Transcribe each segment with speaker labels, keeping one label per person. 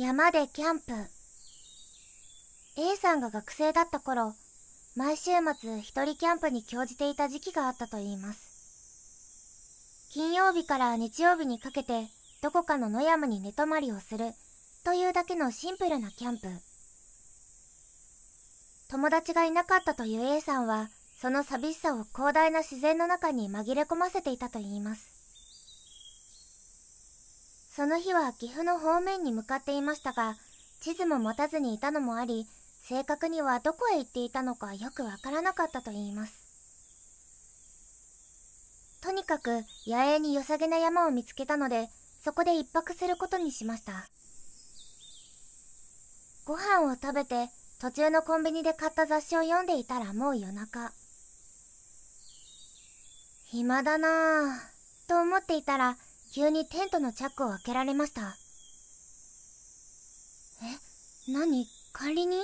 Speaker 1: 山でキャンプ A さんが学生だった頃毎週末一人キャンプに興じていた時期があったといいます金曜日から日曜日にかけてどこかの野山に寝泊まりをするというだけのシンプルなキャンプ友達がいなかったという A さんはその寂しさを広大な自然の中に紛れ込ませていたといいますその日は岐阜の方面に向かっていましたが、地図も持たずにいたのもあり、正確にはどこへ行っていたのかよくわからなかったといいます。とにかく野営に良さげな山を見つけたので、そこで一泊することにしました。ご飯を食べて、途中のコンビニで買った雑誌を読んでいたらもう夜中。暇だなぁ、と思っていたら、急にテントのチャックを開けられましたえ何管理人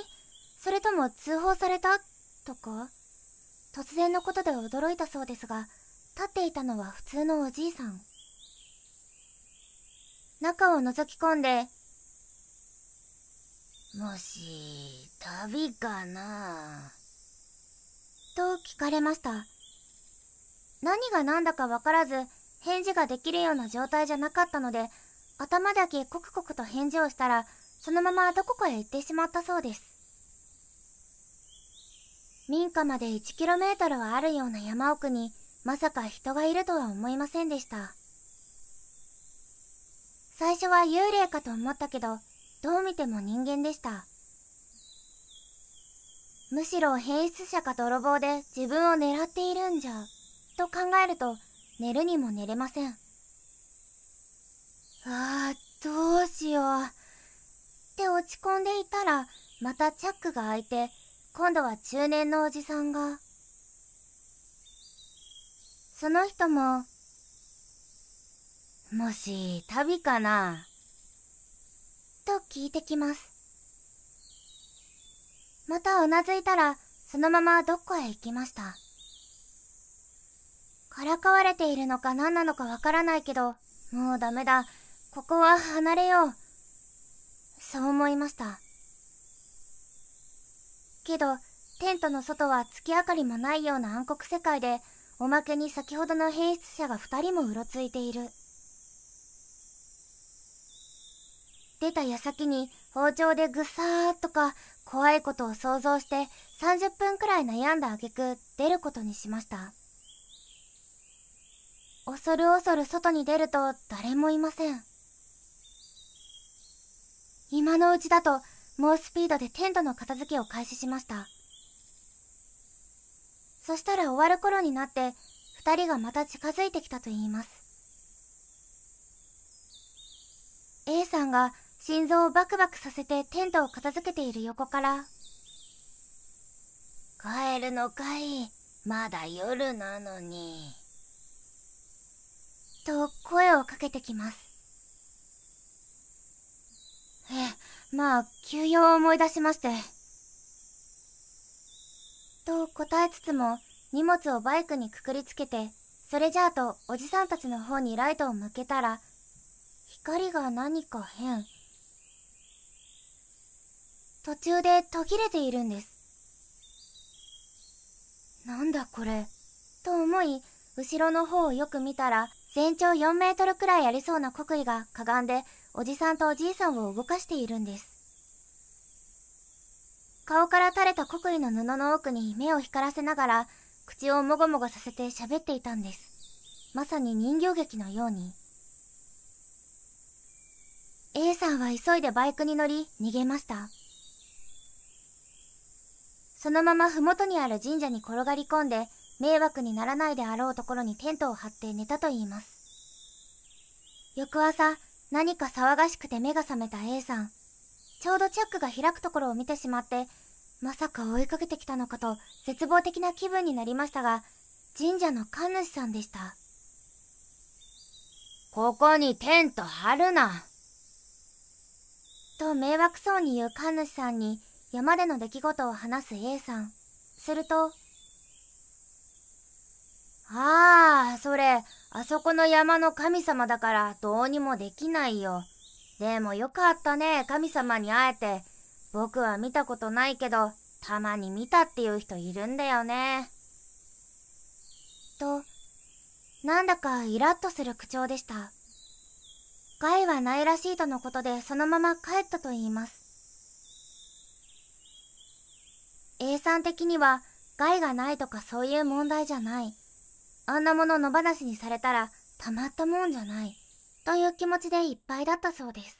Speaker 1: それとも通報されたとか突然のことで驚いたそうですが立っていたのは普通のおじいさん中を覗き込んでもし旅かなと聞かれました何が何だかわからず返事ができるような状態じゃなかったので、頭だけコクコクと返事をしたら、そのままどこかへ行ってしまったそうです。民家まで 1km はあるような山奥に、まさか人がいるとは思いませんでした。最初は幽霊かと思ったけど、どう見ても人間でした。むしろ変質者か泥棒で自分を狙っているんじゃ、と考えると、寝るにも寝れませんああ、どうしようって落ち込んでいたらまたチャックが開いて今度は中年のおじさんがその人ももし旅かなと聞いてきますまたうなずいたらそのままどっへ行きましたからかわれているのか何なのかわからないけど、もうダメだ。ここは離れよう。そう思いました。けど、テントの外は月明かりもないような暗黒世界で、おまけに先ほどの変質者が二人もうろついている。出た矢先に包丁でぐさーっとか怖いことを想像して30分くらい悩んだ挙句出ることにしました。恐る恐る外に出ると誰もいません。今のうちだと猛スピードでテントの片付けを開始しました。そしたら終わる頃になって二人がまた近づいてきたと言います。A さんが心臓をバクバクさせてテントを片付けている横から、帰るのかいまだ夜なのに。と声をかけてきますえまあ急用を思い出しましてと答えつつも荷物をバイクにくくりつけてそれじゃあとおじさんたちの方にライトを向けたら光が何か変途中で途切れているんですなんだこれと思い後ろの方をよく見たら全長4メートルくらいありそうな国威がかがんでおじさんとおじいさんを動かしているんです顔から垂れた国威の布の奥に目を光らせながら口をもごもごさせて喋っていたんですまさに人形劇のように A さんは急いでバイクに乗り逃げましたそのまま麓にある神社に転がり込んで迷惑にならないであろうところにテントを張って寝たといいます。翌朝、何か騒がしくて目が覚めた A さん。ちょうどチャックが開くところを見てしまって、まさか追いかけてきたのかと絶望的な気分になりましたが、神社の神主さんでした。ここにテント張るな。と迷惑そうに言う神主さんに山での出来事を話す A さん。するとああ、それ、あそこの山の神様だからどうにもできないよ。でもよかったね、神様に会えて。僕は見たことないけど、たまに見たっていう人いるんだよね。と、なんだかイラッとする口調でした。害はないらしいとのことでそのまま帰ったと言います。A さん的には害がないとかそういう問題じゃない。あんなもの野放しにされたらたまったもんじゃないという気持ちでいっぱいだったそうです。